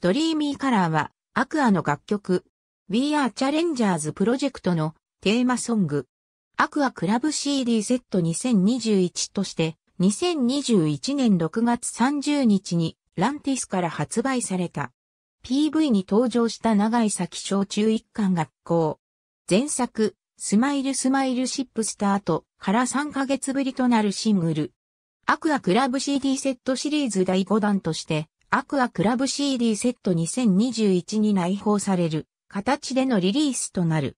ドリーミーカラーは、アクアの楽曲、We Are Challengers プロジェクトのテーマソング、アクアクラブ CD セット2021として、2021年6月30日にランティスから発売された。PV に登場した長井先小中一貫学校。前作、スマイルスマイルシップスタートから3ヶ月ぶりとなるシングル。アクアクラブ CD セットシリーズ第5弾として、アクアクラブ CD セット2021に内包される形でのリリースとなる。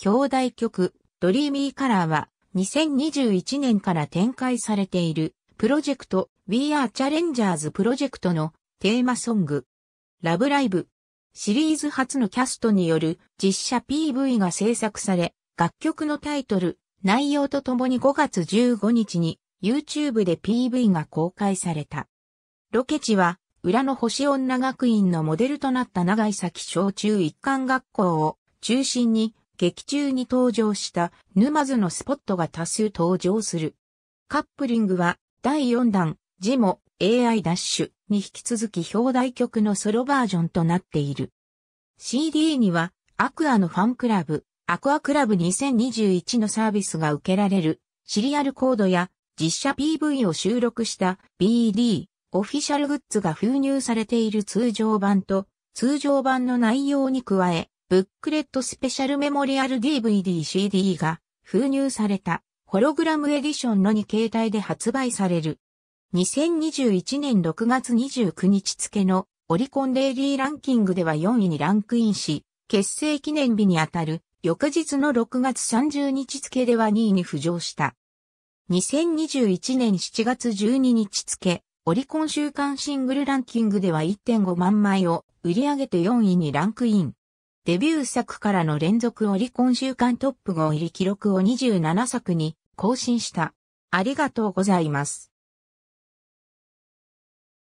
兄弟曲、ドリーミーカラーは2021年から展開されているプロジェクト We Are Challengers プロジェクトのテーマソング。ラブライブシリーズ初のキャストによる実写 PV が制作され、楽曲のタイトル、内容とともに5月15日に YouTube で PV が公開された。ロケ地は裏の星女学院のモデルとなった長井崎小中一貫学校を中心に劇中に登場した沼津のスポットが多数登場する。カップリングは第4弾、ジモ AI ダッシュに引き続き表題曲のソロバージョンとなっている。CD にはアクアのファンクラブ、アクアクラブ2021のサービスが受けられるシリアルコードや実写 PV を収録した BD オフィシャルグッズが封入されている通常版と、通常版の内容に加え、ブックレットスペシャルメモリアル DVD-CD が封入されたホログラムエディションの2形態で発売される。2021年6月29日付のオリコンデイリーランキングでは4位にランクインし、結成記念日にあたる翌日の6月30日付では2位に浮上した。2021年7月12日付、オリコン週間シングルランキングでは1.5万枚を売り上げて4位にランクイン。デビュー作からの連続オリコン週間トップ5入り記録を27作に更新した。ありがとうございます。